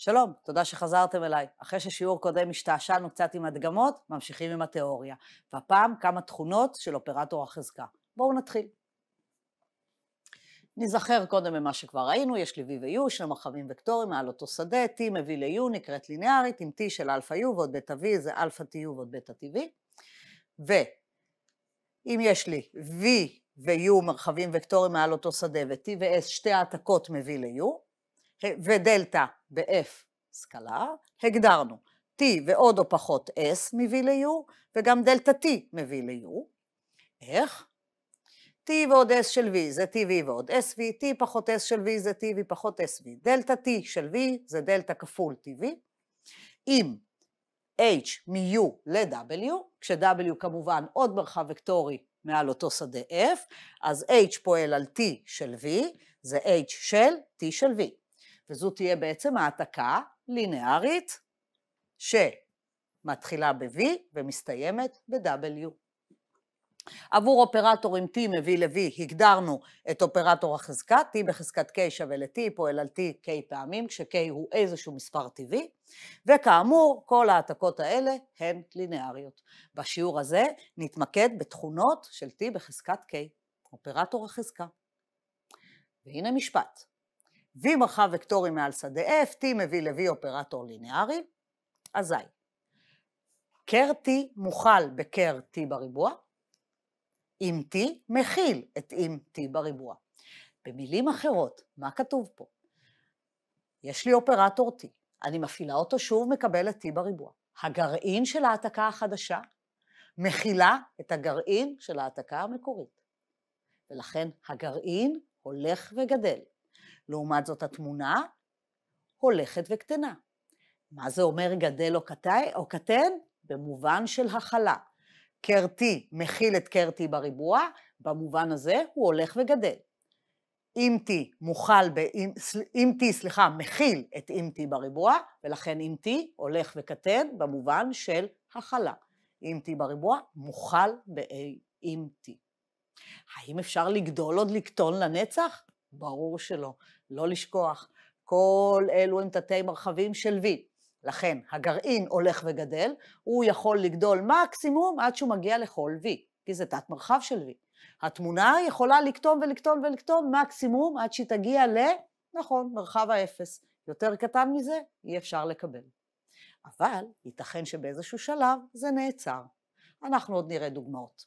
שלום, תודה שחזרתם אליי. אחרי ששיעור קודם השתעשענו קצת עם הדגמות, ממשיכים עם התיאוריה. והפעם כמה תכונות של אופרטור החזקה. בואו נתחיל. ניזכר קודם ממה שכבר ראינו, יש לי V ו-U, שני מרחבים וקטורים מעל אותו שדה, T מביא ל-U נקראת ליניארית, עם T של alpha U ועוד בטא V זה Alpha-T-U ועוד Beta-T-V. ואם יש לי V ו-U מרחבים וקטורים מעל אותו שדה ו-T ו-S שתי העתקות מביא ל-U, ודלתא ב-F סקלר, הגדרנו T ועוד או פחות S מביא ל-U, וגם דלתא T מביא ל-U. איך? T ועוד S של V זה TV ועוד SV, T פחות S של V זה TV פחות SV, דלתא T של V זה דלתא כפול TV. אם H מ-U ל-W, כש-W כמובן עוד מרחב וקטורי מעל אותו שדה F, אז H פועל על T של V, זה H של T של V. וזו תהיה בעצם העתקה לינארית שמתחילה ב-V ומסתיימת ב-W. עבור אופרטורים T מ-V ל-V הגדרנו את אופרטור החזקה, T בחזקת K שווה ל-T, פועל על T K פעמים, כש-K הוא איזשהו מספר TV, וכאמור, כל ההעתקות האלה הן לינאריות. בשיעור הזה נתמקד בתכונות של T בחזקת K, אופרטור החזקה. והנה משפט. V מרחב וקטורי מעל שדה F, T מביא ל-V אופרטור ליניארי, אזי. קר T מוכל בקר T בריבוע, אם T מכיל את אם T בריבוע. במילים אחרות, מה כתוב פה? יש לי אופרטור T, אני מפעילה אותו שוב, מקבלת T בריבוע. הגרעין של ההעתקה החדשה מכילה את הגרעין של ההעתקה המקורית, ולכן הגרעין הולך וגדל. לעומת זאת התמונה הולכת וקטנה. מה זה אומר גדל או, קטי, או קטן? במובן של הכלה. קרטי מכיל את קרטי בריבוע, במובן הזה הוא הולך וגדל. אימתי מוכל, אימתי, סליחה, מכיל את אימתי בריבוע, ולכן אימתי הולך וקטן במובן של הכלה. אימתי בריבוע מוכל ב-A אימתי. האם אפשר לגדול עוד לקטון לנצח? ברור שלא. לא לשכוח, כל אלו הם תתי מרחבים של V. לכן הגרעין הולך וגדל, הוא יכול לגדול מקסימום עד שהוא מגיע לכל V, כי זה תת מרחב של V. התמונה יכולה לקטום ולקטום ולקטום מקסימום עד שהיא תגיע ל... נכון, מרחב האפס. יותר קטן מזה אי אפשר לקבל. אבל ייתכן שבאיזשהו שלב זה נעצר. אנחנו עוד נראה דוגמאות.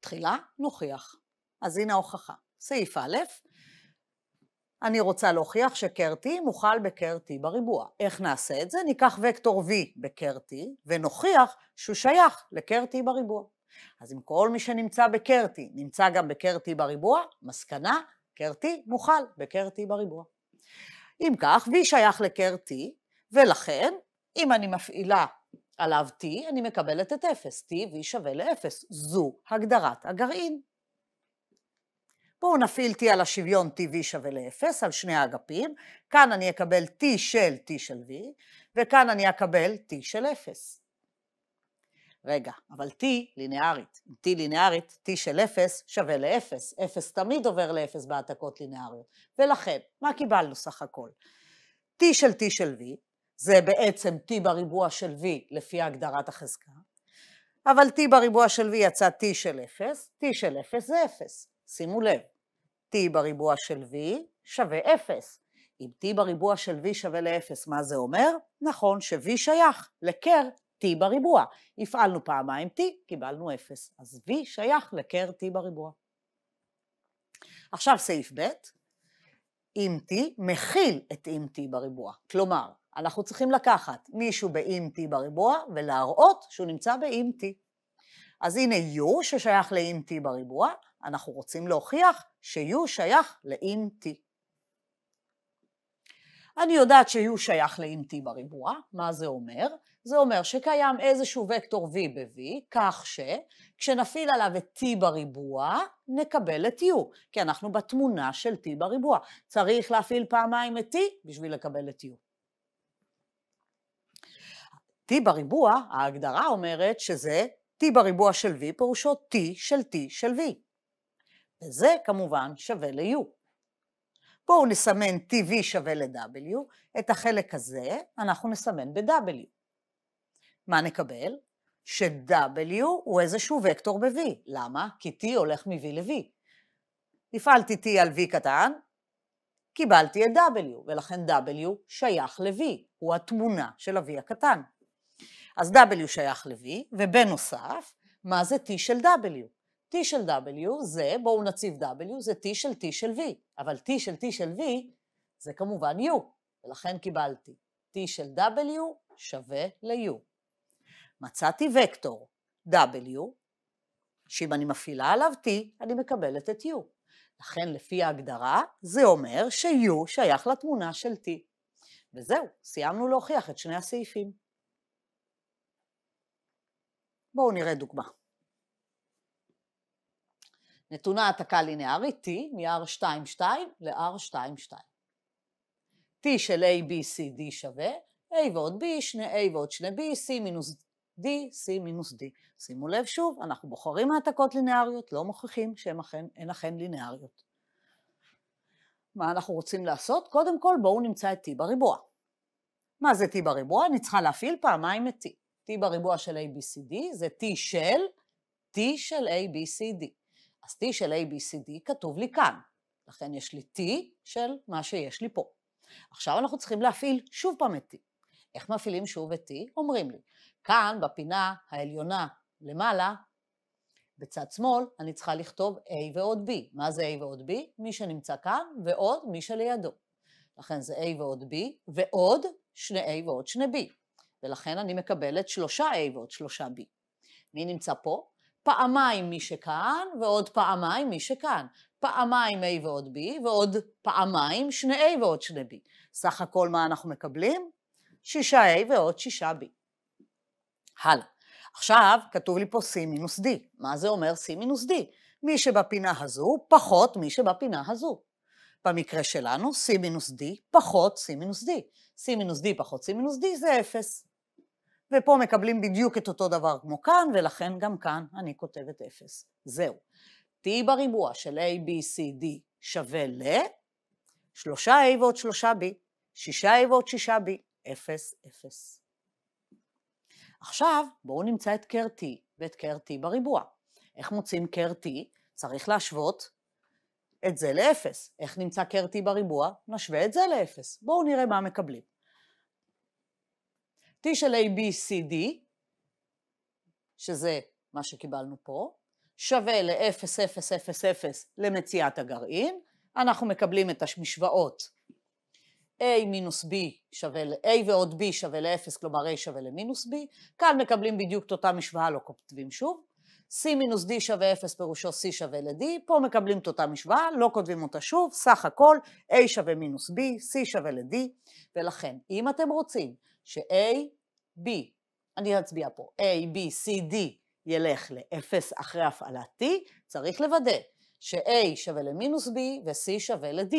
תחילה נוכיח. אז הנה ההוכחה. סעיף א', אני רוצה להוכיח שקרט krt מוכל בקרט krt בריבוע. איך נעשה את זה? ניקח וקטור V בקרט krt ונוכיח שהוא שייך לקרט krt בריבוע. אז אם כל מי שנמצא בקרט krt נמצא גם בקרט krt בריבוע, מסקנה, KRT מוכל בקרט krt בריבוע. אם כך, V שייך לקרט krt ולכן, אם אני מפעילה עליו T, אני מקבלת את 0. T V שווה ל-0. זו הגדרת הגרעין. בואו נפעיל t על השוויון tv שווה לאפס, על שני האגפים, כאן אני אקבל t של t של v, וכאן אני אקבל t של אפס. רגע, אבל t לינארית. t לינארית, t של אפס שווה לאפס. אפס תמיד עובר לאפס בהעתקות לינאריות. ולכן, מה קיבלנו סך הכל? t של t של v, זה בעצם t בריבוע של v לפי הגדרת החזקה, אבל t בריבוע של v יצא t של 0, t של 0 זה 0. שימו לב, t בריבוע של v שווה 0. אם t בריבוע של v שווה ל-0, מה זה אומר? נכון ש-v שייך לקר t בריבוע. הפעלנו פעמיים t, קיבלנו 0. אז v שייך לקר t בריבוע. עכשיו סעיף ב', אם t מכיל את אם t בריבוע. כלומר, אנחנו צריכים לקחת מישהו באם t בריבוע ולהראות שהוא נמצא באם t. אז הנה U ששייך ל-in t בריבוע, אנחנו רוצים להוכיח ש-U שייך ל-in t. אני יודעת ש-U שייך ל-in t בריבוע, מה זה אומר? זה אומר שקיים איזשהו וקטור v ב-v, כך שכשנפעיל עליו את t בריבוע, נקבל את u, כי אנחנו בתמונה של t בריבוע. צריך להפעיל פעמיים את t בשביל לקבל את u. t בריבוע, ההגדרה אומרת שזה t בריבוע של v פירושו t של t של v. וזה כמובן שווה ל-u. בואו נסמן tv שווה ל-w, את החלק הזה אנחנו נסמן ב-w. מה נקבל? ש-w הוא איזשהו וקטור ב-v. למה? כי t הולך מ-v ל-v. הפעלתי t על v קטן, קיבלתי את w, ולכן w שייך ל-v, הוא התמונה של ה-v הקטן. אז W שייך ל-V, ובנוסף, מה זה T של W? T של W זה, בואו נציב W, זה T של T של V, אבל T של T של V זה כמובן U, ולכן קיבלתי T של W שווה ל-U. מצאתי וקטור W, שאם אני מפעילה עליו T, אני מקבלת את U. לכן לפי ההגדרה, זה אומר ש-U שייך לתמונה של T. וזהו, סיימנו להוכיח את שני הסעיפים. בואו נראה דוגמה. נתונה העתקה לינארית T מ-R22 ל-R22. T של A, B, C, D שווה A ועוד B, שני A ועוד שני B, C מינוס D, C מינוס D. שימו לב שוב, אנחנו בוחרים העתקות לינאריות, לא מוכיחים שהן אכן, אכן לינאריות. מה אנחנו רוצים לעשות? קודם כל בואו נמצא את T בריבוע. מה זה T בריבוע? אני צריכה להפעיל פעמיים את T. t בריבוע של ABCD זה t של t של ABCD. אז t של ABCD כתוב לי כאן, לכן יש לי t של מה שיש לי פה. עכשיו אנחנו צריכים להפעיל שוב פעם את t. איך מפעילים שוב את t? אומרים לי, כאן בפינה העליונה למעלה, בצד שמאל, אני צריכה לכתוב a ועוד b. מה זה a ועוד b? מי שנמצא כאן ועוד מי שלידו. לכן זה a ועוד b ועוד שני a ועוד שני b. ולכן אני מקבלת שלושה A ועוד שלושה B. מי נמצא פה? פעמיים מי שכאן, ועוד פעמיים מי שכאן. פעמיים A ועוד B, ועוד פעמיים שני A ועוד שני B. סך הכל מה אנחנו מקבלים? שישה A ועוד שישה B. הלאה. עכשיו, כתוב לי פה C מינוס D. מה זה אומר C מינוס D? מי שבפינה הזו פחות מי שבפינה הזו. במקרה שלנו, C מינוס D פחות C מינוס D. C מינוס D פחות C מינוס D זה 0. ופה מקבלים בדיוק את אותו דבר כמו כאן, ולכן גם כאן אני כותבת 0. זהו. t בריבוע של a, b, c, d שווה ל... 3a ועוד 3b, 6a ועוד 6b, 0, 0. עכשיו, בואו נמצא את קר t ואת קר t בריבוע. איך מוצאים קר t? צריך להשוות את זה ל-0. איך נמצא קר t בריבוע? נשווה את זה ל-0. בואו נראה מה מקבלים. T של A, B, C, D, שזה מה שקיבלנו פה, שווה ל 0 0, 0, 0, 0 למציאת הגרעין, אנחנו מקבלים את המשוואות A מינוס B שווה ל-A ועוד B שווה ל-0, כלומר A שווה למינוס B, כאן מקבלים בדיוק את אותה משוואה, לא כותבים שוב, C מינוס D שווה 0 פירושו C שווה ל-D, פה מקבלים את אותה משוואה, לא כותבים אותה שוב, סך הכל A שווה מינוס B, C שווה ל-D, ולכן אם אתם רוצים ש-A, B, אני אצביע פה, A, B, C, D ילך ל-0 אחרי הפעלת T, צריך לוודא ש-A שווה למינוס B ו-C שווה ל-D,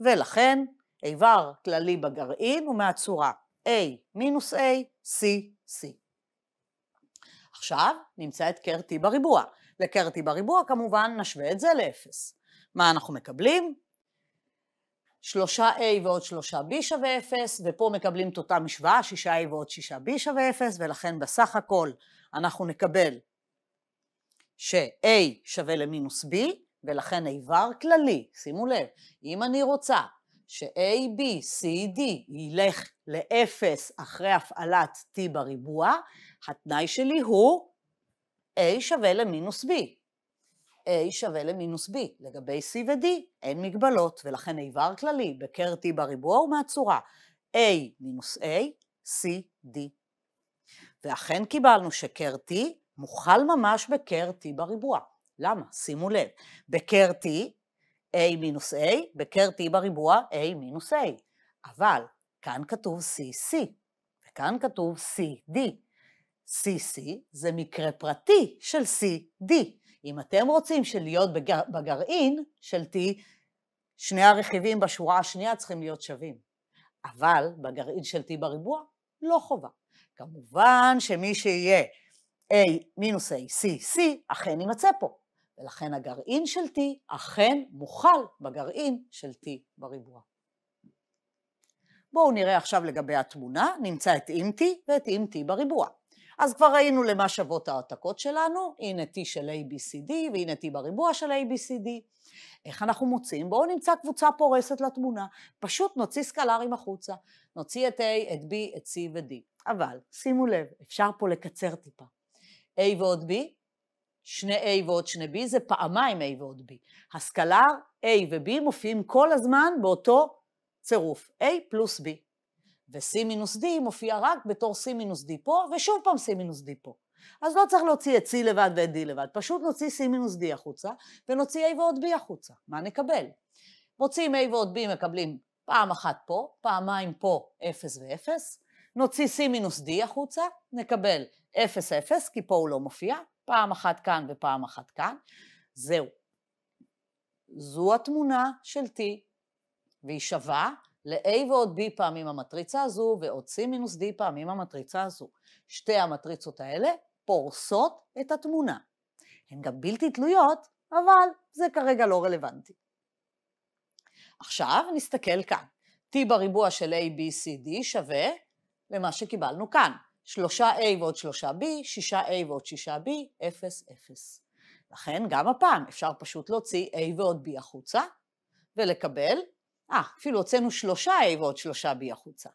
ולכן איבר כללי בגרעין הוא מהצורה A מינוס A, C, C. עכשיו נמצא את קר T בריבוע. לקר T בריבוע כמובן נשווה את זה ל-0. מה אנחנו מקבלים? 3A ועוד 3B שווה 0, ופה מקבלים את אותה משוואה, 6A ועוד 6B שווה 0, ולכן בסך הכל אנחנו נקבל ש-A שווה למינוס B, ולכן איבר כללי, שימו לב, אם אני רוצה ש-A, B, C, D ילך ל-0 אחרי הפעלת T בריבוע, התנאי שלי הוא A שווה למינוס B. A שווה למינוס B. לגבי C ו-D אין מגבלות, ולכן איבר כללי בקר T בריבוע הוא מהצורה A מינוס A, C, D. ואכן קיבלנו שקר T מוכל ממש בקר T בריבוע. למה? שימו לב, בקר T, A מינוס A, בקר T בריבוע, A מינוס A. אבל כאן כתוב C, C, וכאן כתוב C, CD. CC זה מקרה פרטי של CD. אם אתם רוצים שלהיות בגר, בגרעין של T, שני הרכיבים בשורה השנייה צריכים להיות שווים. אבל בגרעין של T בריבוע, לא חובה. כמובן שמי שיהיה A מינוס A, C, C, אכן יימצא פה. ולכן הגרעין של T אכן מוכל בגרעין של T בריבוע. בואו נראה עכשיו לגבי התמונה, נמצא את אם T ואת אם T בריבוע. אז כבר ראינו למה שוות ההעתקות שלנו, הנה t של ABCD והנה t בריבוע של ABCD. איך אנחנו מוצאים? בואו נמצא קבוצה פורסת לתמונה, פשוט נוציא סקלרים החוצה, נוציא את A, את B, את C ו-D. אבל שימו לב, אפשר פה לקצר טיפה. A ועוד B, שני A ועוד שני B זה פעמיים A ועוד B. הסקלר A ו-B מופיעים כל הזמן באותו צירוף, A פלוס B. ו-C מינוס D מופיע רק בתור C מינוס D פה, ושוב פעם C מינוס D פה. אז לא צריך להוציא את C לבד ואת D לבד, פשוט נוציא C מינוס D החוצה, ונוציא A ועוד B החוצה. מה נקבל? מוציאים A ועוד B, מקבלים פעם אחת פה, פעמיים פה 0 ו-0, נוציא C מינוס D החוצה, נקבל 0, 0, כי פה הוא לא מופיע, פעם אחת כאן ופעם אחת כאן. זהו. זו התמונה של T, והיא שווה ל-A ועוד B פעמים המטריצה הזו, ועוד C מינוס D פעמים המטריצה הזו. שתי המטריצות האלה פורסות את התמונה. הן גם בלתי תלויות, אבל זה כרגע לא רלוונטי. עכשיו נסתכל כאן. T בריבוע של A, B, C, D שווה למה שקיבלנו כאן. 3A ועוד 3B, 6A ועוד 6B, 0, 0. לכן גם הפעם אפשר פשוט להוציא A ועוד B החוצה ולקבל אה, אפילו הוצאנו שלושה A ועוד שלושה B החוצה.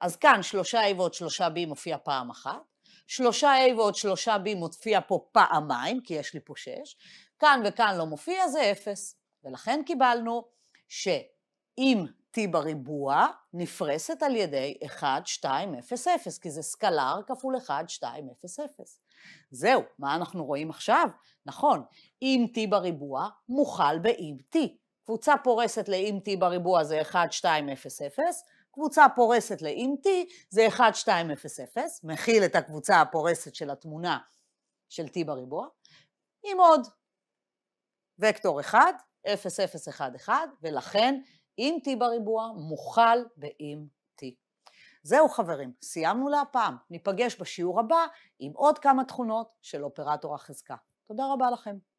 אז כאן שלושה A ועוד שלושה B מופיע פעם אחת, שלושה A ועוד שלושה B מופיע פה פעמיים, כי יש לי פה שש, כאן וכאן לא מופיע, זה אפס. ולכן קיבלנו שאם T בריבוע נפרסת על ידי 1, 2, 0, 0, כי זה סקלר כפול 1, 2, 0, 0. זהו, מה אנחנו רואים עכשיו? נכון, אם T בריבוע מוכל ב emt קבוצה פורסת לאימתי בריבוע זה 1, 2, 0, 0, קבוצה פורסת לאימתי זה 1, 2, 0, 0, מכיל את הקבוצה הפורסת של התמונה של t בריבוע, עם עוד וקטור 1, 0, 0, 1, 1, ולכן אם t בריבוע מוכל באם t. זהו חברים, סיימנו להפעם. ניפגש בשיעור הבא עם עוד כמה תכונות של אופרטור החזקה. תודה רבה לכם.